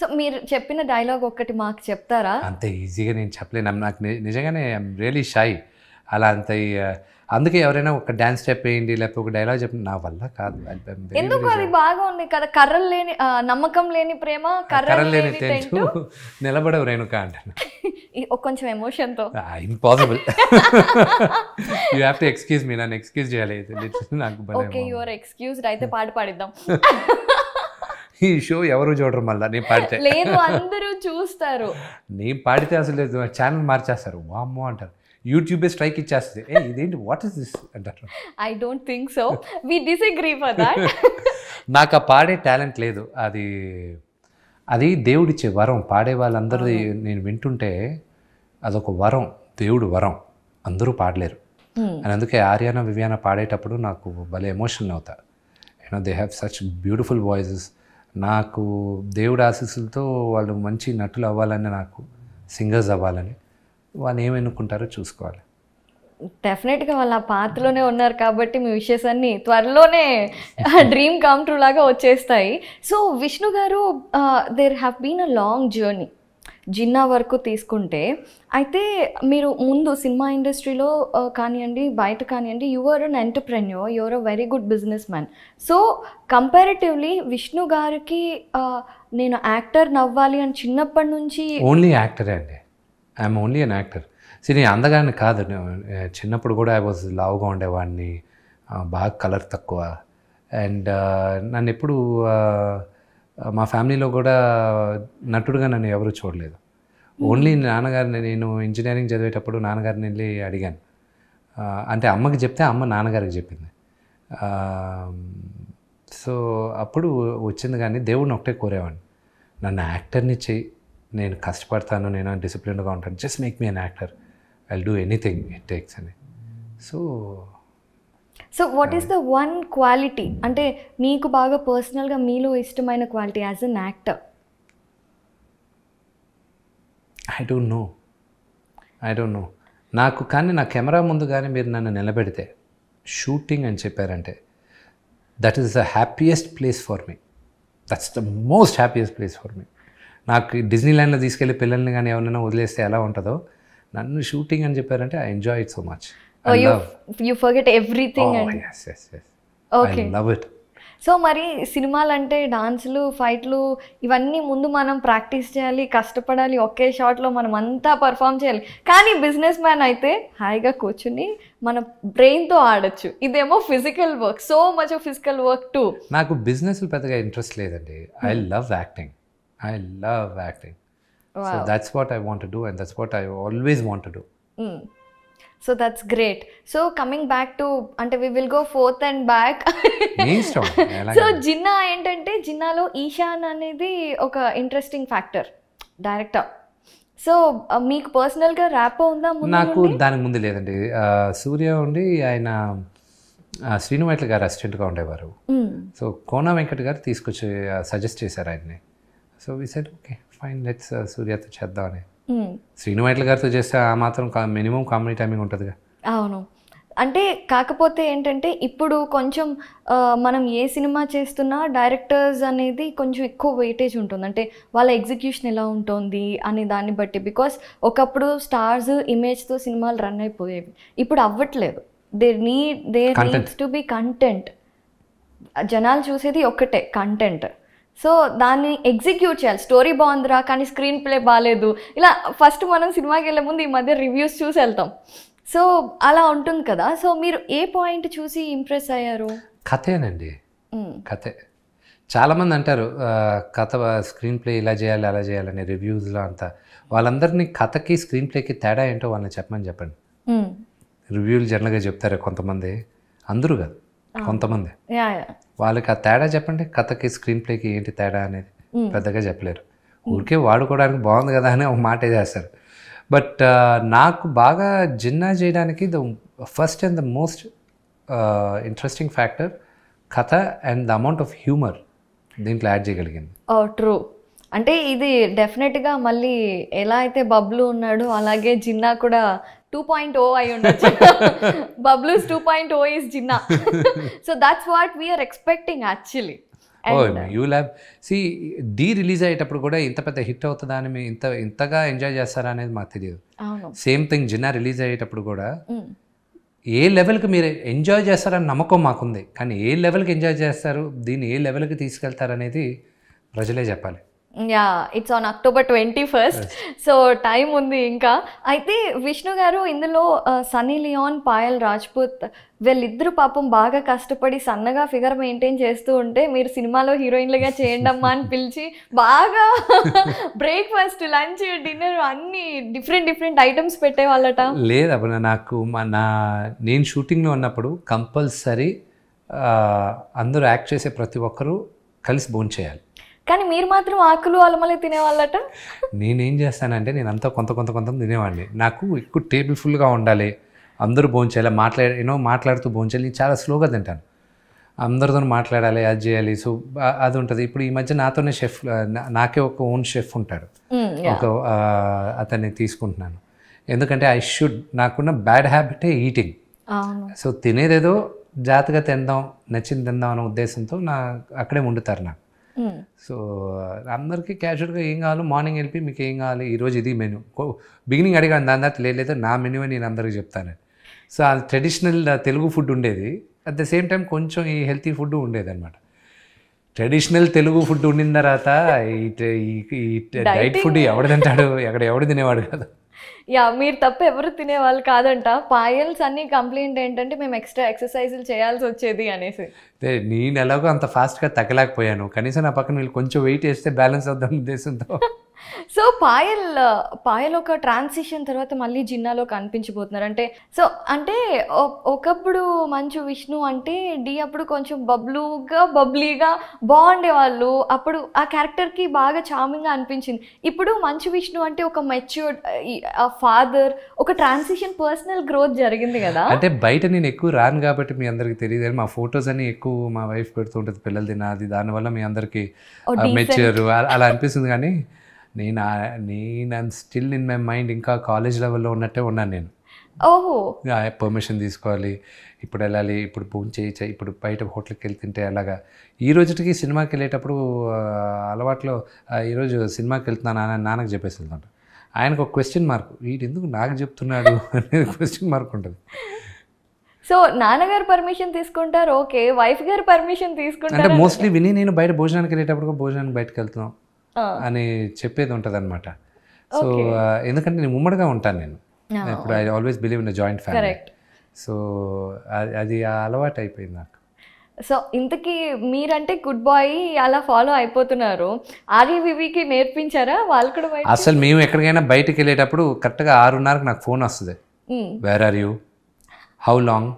So మీరు చెప్పిన dialogue ఒక్కటి మాకు చెప్తారా అంత ఈజీగా నేను చెప్పలేను నాకు నిజంగానే ఐఎమ్ రియలీ షై అలా అంత అందుకే ఎవరైనా ఒక డాన్స్ స్టెప్ వేయండి లేకపోతే ఒక డైలాగ్ చెప్పండి నా వల్ల కాదు ఎందుకు అది బాగా ఉంది కదా కర్రలు లేని నమ్మకం లేని ప్రేమ కర్రలు లేని తెంచు నిలబడవు రేణుక అంటాను కొంచెం ఎమోషన్తో impossible you have to excuse me నన్ను ఎక్స్క్యూజ్ చేయాలి నాకు ఓకే యువర్ ఎక్స్క్యూజ్డ్ అయితే పాట పాడిద్దాం ఈ షో ఎవరు చూడరు మళ్ళీ నేను పాడితే లేదు అందరూ చూస్తారు నేను పాడితే అసలు ఛానల్ మార్చేస్తారు వామ్మో అంటారు యూట్యూబే స్ట్రైక్ ఇచ్చేస్తుంది ఏ ఇదేంటి వాట్ ఇస్ దిస్ అంటారు I don't think so we disagree for that నాకు ఆ పాడే టాలెంట్ లేదు అది అది దేవుడిచ్చే వరం పాడే వాళ్ళందరూ నేను వింటుంటే అదొక వరం దేవుడు వరం అందరూ పాడలేరు అని hmm. అందుకే ఆర్యానా వివియానా పాడేటప్పుడు నాకు భలే ఎమోషనల్ అవుతా you know they have such beautiful voices నాకు దేవుడు ఆశీస్సులతో వాళ్ళు మంచి నటులు అవ్వాలని నాకు సింగర్స్ అవ్వాలని వాళ్ళు ఏమనుకుంటారో చూసుకోవాలి డెఫినెట్గా వాళ్ళు ఆ పాత్రలోనే ఉన్నారు కాబట్టి మీ విషయస్ అన్ని త్వరలోనే డ్రీమ్ కమ్ ట్రూ లాగా వచ్చేస్తాయి సో విష్ణు గారు there have been a long journey Ginna వరకు తీసుకుంటే అయితే మీరు ముందు సినిమా ఇండస్ట్రీలో కానివ్వండి బయట కానివ్వండి your an entrepreneur your a very good business man so comparatively Vishnu గారికి నేను యాక్టర్ నవ్వాలి అని చిన్నప్పటి నుంచి ఓన్లీ యాక్టర్ అండి ఐఎమ్ ఓన్లీ అన్ యాక్టర్ సరే అందగాని కాదు చిన్నప్పుడు కూడా ఐ వాజ్ లావుగా ఉండేవాడిని బాగా కలర్ తక్కువ అండ్ నన్ను ఎప్పుడు మా ఫ్యామిలీలో కూడా నటుడుగా నన్ను ఎవరు చూడలేదు ఓన్లీ hmm. నాన్నగారిని నేను ఇంజనీరింగ్ చదివేటప్పుడు నాన్నగారిని వెళ్ళి అడిగాను అంటే అమ్మకి చెప్తే అమ్మ నాన్నగారికి చెప్పింది సో అప్పుడు వచ్చింది కానీ దేవుడిని ఒకటే కోరేవాడిని నన్ను యాక్టర్ని చెయ్యి నేను కష్టపడతాను నేను డిసిప్లిన్గా ఉంటాను just make me an actor I do anything it takes అని so so what is the one quality అంటే మీకు బాగా పర్సనల్గా మీలో ఇష్టమైన quality as an actor I don't know I don't know నాకు కానీ నా కెమెరా ముందు కానీ మీరు నన్ను నిలబెడితే షూటింగ్ అని చెప్పారంటే that is the happiest place for me that's the most happiest place for me నాకు డిజ్నీ ల్యాండ్లో తీసుకెళ్ళి పిల్లల్ని కానీ ఎవరైనా వదిలేస్తే ఎలా ఉంటుందో నన్ను షూటింగ్ అని చెప్పారంటే I enjoy it so much oh you you forget everything and okay love it so మరి సినిమాలు అంటే డాన్సులు ఫైట్లు ఇవన్నీ ముందు మనం ప్రాక్టీస్ చేయాలి కష్టపడాలి ఒకే షాట్లో మనం అంతా పర్ఫామ్ చేయాలి కానీ బిజినెస్ మ్యాన్ అయితే హాయిగా కూర్చుని మన బ్రెయిన్తో ఆడచ్చు ఇదేమో physical work so much physical work to నాకు బిజినెస్ పెద్దగా ఇంట్రెస్ట్ లేదండి I love acting I love acting that's what I want do and that's what I always want do so that's great so coming back to అంటే we will go forth and back so Ginna ఏంటంటే జిన్నాలో ఈశాన్ అనేది ఒక interesting factor director so మీకు పర్సనల్గా rap ఉందా నాకు దానికి ముందు లేదండి సూర్య ఉండి ఆయన శ్రీను వైట్ల గారు అసిస్టెంట్గా ఉండేవారు సో hmm. కోన వెంకట్ గారు తీసుకొచ్చి సజెస్ట్ చేశారు ఆయన్ని so we said okay fine let's సూర్యతో చేద్దామని Hmm. శ్రీనువైట్ల గారితో చేస్తే ఆ మాత్రం మినిమం కామెడీ టైమింగ్ ఉంటుందిగా అవును అంటే కాకపోతే ఏంటంటే ఇప్పుడు కొంచెం మనం ఏ సినిమా చేస్తున్నా డైరెక్టర్స్ అనేది కొంచెం ఎక్కువ వెయిటేజ్ ఉంటుంది అంటే వాళ్ళ ఎగ్జిక్యూషన్ ఎలా ఉంటుంది అనే దాన్ని బట్టి బికాస్ ఒకప్పుడు స్టార్స్ ఇమేజ్తో సినిమాలు రన్ అయిపోయేవి ఇప్పుడు అవ్వట్లేదు they need they needs to be content జనాలు చూసేది ఒక్కటే కంటెంట్ సో దాన్ని ఎగ్జిక్యూట్ చేయాలి స్టోరీ బాగుందిరా కానీ స్క్రీన్ ప్లే బాగాలేదు ఇలా ఫస్ట్ మనం సినిమాకి వెళ్ళే ముందు ఈ మధ్య రివ్యూస్ చూసి వెళ్తాం సో అలా ఉంటుంది కదా సో మీరు ఏ పాయింట్ చూసి ఇంప్రెస్ అయ్యారు కథేనండి కథే చాలామంది అంటారు కథ స్క్రీన్ ప్లే ఇలా చేయాలి అలా చేయాలని రివ్యూస్లో అంతా వాళ్ళందరినీ కథకి స్క్రీన్ ప్లేకి తేడా ఏంటో వాళ్ళని చెప్పమని చెప్పండి రివ్యూలు జనరల్గా చెప్తారు కొంతమంది అందరూ కాదు కొంతమంది వాళ్ళకి ఆ తేడా చెప్పండి కథకి స్క్రీన్ ప్లేకి ఏంటి తేడా అనేది పెద్దగా చెప్పలేరు ఊరికే వాడుకోవడానికి బాగుంది కదా అని ఒక మాట చేస్తారు బట్ uh, నాకు బాగా జిన్నా చేయడానికి the first and the most interesting factor కథ and the amount of humour దీంట్లో యాడ్ చేయగలిగింది ట్రూ అంటే ఇది డెఫినెట్గా మళ్ళీ ఎలా అయితే బబ్లు ఉన్నాడో అలాగే జిన్నా కూడా టూ పాయింట్ ఓ అయి ఉండొచ్చు బబ్లూస్ two point o is Ginna so that's what we're expecting actually you ల్యాబ్ సి డి రిలీజ్ అయ్యేటప్పుడు కూడా ఇంత పెద్ద హిట్ అవుతుందా అని మేము ఇంత ఇంతగా ఎంజాయ్ చేస్తారా అనేది మాకు తెలియదు సేమ్ థింగ్ జిన్నా రిలీజ్ అయ్యేటప్పుడు కూడా hmm. ఏ లెవెల్కి మీరు ఎంజాయ్ చేస్తారని నమ్మకం మాకుంది కానీ ఏ లెవెల్కి ఎంజాయ్ చేస్తారు దీన్ని ఏ లెవెల్కి తీసుకెళ్తారనేది ప్రజలే చెప్పాలి yeah it's on October twenty first so time ఉంది ఇంకా అయితే విష్ణు గారు ఇందులో సనీ లియాన్ పాయల్ రాజ్పూత్ వీళ్ళిద్దరు పాపం బాగా కష్టపడి సన్నగా ఫిగర్ మెయింటైన్ చేస్తూ ఉంటే మీరు సినిమాలో హీరోయిన్లుగా చేయండి అమ్మా అని పిలిచి బాగా బ్రేక్ఫాస్ట్ లంచ్ డిన్నర్ అన్ని డిఫరెంట్ డిఫరెంట్ ఐటమ్స్ పెట్టేవాళ్ళట లేదు నాకు నా నేను షూటింగ్లో ఉన్నప్పుడు కంపల్సరీ అందరూ యాక్ట్ చేసే ప్రతి ఒక్కరూ కలిసి భోంచేయాలి కానీ మీరు మాత్రం ఆకులు అలమలే తినేవాళ్ళట నేనేం చేస్తానంటే నేను అంతా కొంత కొంత కొంత తినేవాడిని నాకు ఎక్కువ టేబుల్ ఫుల్గా ఉండాలి అందరూ భోంచేయాలి మాట్లాడే ఏమో మాట్లాడుతూ భోంచేయాలి నేను చాలా స్లోగా తింటాను అందరితో మాట్లాడాలి అది చేయాలి సో అది ఉంటుంది ఇప్పుడు ఈ మధ్య నాతోనే షెఫ్ నాకే ఒక ఓన్ షెఫ్ ఉంటాడు ఒక అతన్ని తీసుకుంటున్నాను ఎందుకంటే ఐ షుడ్ నాకున్న బ్యాడ్ హ్యాబిటే ఈటింగ్ సో తినేదేదో జాతగా తిందాం నచ్చింది తిందాం అనే ఉద్దేశంతో నా అక్కడే వండుతారు నాకు Hmm. సో అందరికీ క్యాషువల్గా ఏం కావాలి మార్నింగ్ వెళ్ళి మీకు ఏం కావాలి ఈరోజు ఇది మెను బిగినింగ్ అడిగాను దాని తర్వాత లేదు నా మెను అని నేను అందరికీ చెప్తాను సో అది ట్రెడిషనల్ తెలుగు ఫుడ్ ఉండేది అట్ ద సేమ్ టైం కొంచెం ఈ హెల్తీ ఫుడ్ ఉండేది అనమాట ట్రెడిషనల్ తెలుగు ఫుడ్ ఉండిన తర్వాత ఈ డైట్ ఫుడ్ ఎవడు తింటాడు ఎక్కడ ఎవడు తినేవాడు కదా యా మీరు తప్ప ఎవరు తినేవాళ్ళు కాదంట పాయల్స్ అన్ని కంప్లైంట్ ఏంటంటే మేము ఎక్స్ట్రా ఎక్సర్సైజులు చేయాల్సి వచ్చేది అనేసి నేను ఎలాగో అంత ఫాస్ట్గా తగ్గలేకపోయాను కనీసం నా పక్కన వీళ్ళు కొంచెం వెయిట్ వేస్తే బ్యాలెన్స్ అవుతాం ఉద్దేశంతో సో పాయల్ పాయల్ ఒక ట్రాన్సిషన్ తర్వాత మళ్ళీ జిన్నాలో కనిపించబోతున్నారు అంటే సో అంటే ఒకప్పుడు మంచు విష్ణు అంటే డి అప్పుడు కొంచెం బబ్లుగా బబ్లీగా బాగుండేవాళ్ళు అప్పుడు ఆ క్యారెక్టర్కి బాగా చామింగ్గా అనిపించింది ఇప్పుడు మంచు విష్ణు అంటే ఒక మెచ్యూర్డ్ ఆ ఫాదర్ ఒక ట్రాన్సిషన్ పర్సనల్ గ్రోత్ జరిగింది కదా అంటే బయట నేను ఎక్కువ రాను కాబట్టి మీ అందరికి తెలియదు మా ఫొటోస్ అని ఎక్కువ మా వైఫ్ పెడుతుంటుంది పిల్లలు తినది దానివల్ల మీ అందరికీ మెచ్యూర్ అలా అనిపిస్తుంది కానీ నేను నేను and still in my mind ఇంకా కాలేజ్ లెవెల్లో ఉన్నట్టే ఉన్నాను నేను ఓహో పర్మిషన్ తీసుకోవాలి ఇప్పుడు వెళ్ళాలి ఇప్పుడు భూమి చేయొచ్చా ఇప్పుడు బయట హోటల్కి వెళ్ళి తింటే అలాగా ఈ రోజుకి సినిమాకి వెళ్ళేటప్పుడు అలవాట్లో ఈరోజు సినిమాకి వెళ్తున్నాను అని నాన్నకు చెప్పేసి వెళ్తాను ఆయనకు ఒక క్వశ్చన్ మార్క్ వీటి ఎందుకు నాకు చెప్తున్నాడు అనేది క్వశ్చన్ మార్క్ ఉంటుంది సో నాన్నగారు పర్మిషన్ తీసుకుంటారు ఓకే వైఫ్ గారు పర్మిషన్ తీసుకుంటారు అంటే మోస్ట్లీ విని నేను బయట భోజనానికి వెళ్ళేటప్పుడు భోజనానికి బయటకు వెళ్తున్నాం అని చెప్పేది ఉంటుంది అనమాట సో ఎందుకంటే నేను ఉమ్మడిగా ఉంటాను నేను ఇప్పుడు I always believe in joint family so అది అలవాటు అయిపోయింది నాకు సో ఇంతకీ మీరంటే గుడ్ బాయ్ అలా ఫాలో అయిపోతున్నారు ఆర్యవివికి నేర్పించారా వాళ్ళు కూడా అసలు మేము ఎక్కడికైనా బయటకు వెళ్ళేటప్పుడు కరెక్ట్గా ఆరున్నరకు నాకు ఫోన్ వస్తుంది where are you how long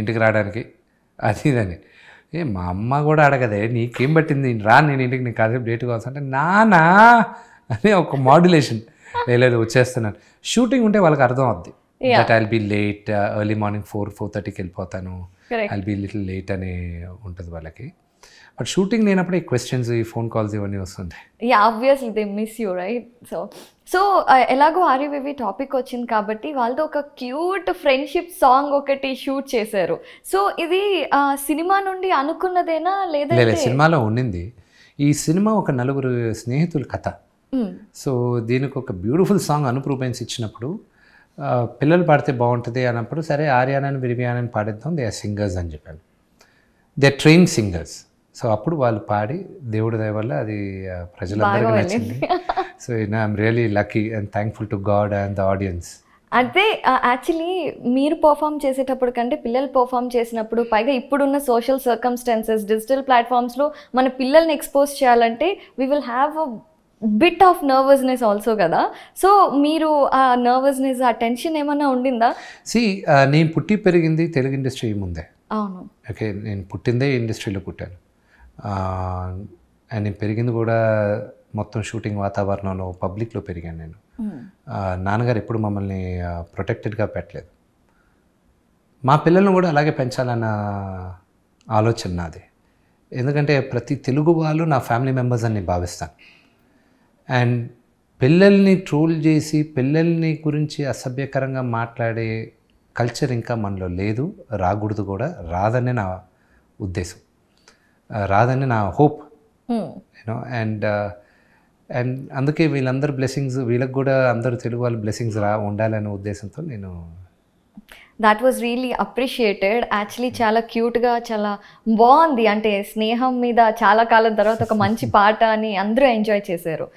ఇంటికి రావడానికి అది ఇదని ఏ మా అమ్మ కూడా అడగదే నీకేం పట్టింది రా నేను ఇంటికి నీకు కాసేపు డేట్ కావాల్సి అంటే నానా అని ఒక మాడ్యులేషన్ లేదు వచ్చేస్తున్నాను షూటింగ్ ఉంటే వాళ్ళకి అర్థం అవుద్ది that I'll be late early morning four four థర్టీకి వెళ్ళిపోతాను ఐల్ బి లిటిల్ లేట్ అని ఉంటుంది వాళ్ళకి బట్ షూటింగ్ లేనప్పుడు ఈ క్వశ్చన్స్ ఈ ఫోన్ కాల్స్ ఇవన్నీ వస్తుంటాయి yeah obviously they miss you right so so ఎలాగో ఆర్యవివి టాపిక్ వచ్చింది కాబట్టి వాళ్ళతో ఒక క్యూట్ ఫ్రెండ్షిప్ సాంగ్ ఒకటి షూట్ చేశారు సో ఇది సినిమా నుండి అనుకున్నదేనా లేదా సినిమాలో ఉండింది ఈ సినిమా ఒక నలుగురు స్నేహితుల కథ hmm. సో దీనికి ఒక బ్యూటిఫుల్ సాంగ్ అనుప్రూపెన్స్ ఇచ్చినప్పుడు పిల్లలు పాడితే బాగుంటుంది అన్నప్పుడు సరే ఆర్యానని బిర్యానని పాడిద్దాం దే ఆర్ సింగర్స్ అని చెప్పాను దే ట్రైన్ సింగర్స్ సో అప్పుడు వాళ్ళు పాడి దేవుడి దయ వల్ల అది ప్రజలందరికీ నచ్చింది so I'm really lucky and thankful to God and the audience అంటే యాక్చువల్లీ మీరు పర్ఫామ్ చేసేటప్పుడు కంటే పిల్లలు పర్ఫామ్ చేసినప్పుడు పైగా ఇప్పుడున్న సోషల్ సర్కమ్స్టాన్సెస్ డిజిటల్ ప్లాట్ఫామ్స్లో మన పిల్లల్ని ఎక్స్పోజ్ చేయాలంటే we will have a bit of nervousness also కదా సో మీరు ఆ నర్వస్నెస్ ఆ టెన్షన్ ఏమైనా ఉండిందా సి uh, నేను పుట్టి పెరిగింది తెలుగు ఇండస్ట్రీ ముందే అవును ఓకే నేను పుట్టిందే ఇండస్ట్రీలో పుట్టాను అండ్ నేను పెరిగింది కూడా మొత్తం షూటింగ్ వాతావరణంలో పబ్లిక్లో పెరిగాను నేను నాన్నగారు ఎప్పుడు మమ్మల్ని ప్రొటెక్టెడ్గా పెట్టలేదు మా పిల్లలను కూడా అలాగే పెంచాలన్న ఆలోచన నాది ఎందుకంటే ప్రతి తెలుగు వాళ్ళు నా ఫ్యామిలీ మెంబర్స్ అని భావిస్తాను అండ్ పిల్లల్ని ట్రోల్ చేసి పిల్లల్ని గురించి అసభ్యకరంగా మాట్లాడే కల్చర్ ఇంకా మనలో లేదు రాకూడదు కూడా రాదనే నా ఉద్దేశం రాదని నా హోప్ యూనో అండ్ అండ్ అందుకే వీళ్ళందరూ బ్లెస్సింగ్స్ వీళ్ళకి కూడా అందరూ తెలుగు వాళ్ళు బ్లెస్సింగ్స్ రా ఉండాలనే ఉద్దేశంతో నేను that was really appreciated actually చాలా క్యూట్గా చాలా బాగుంది అంటే స్నేహం మీద చాలా కాలం తర్వాత ఒక మంచి పాట అని అందరూ ఎంజాయ్ చేశారు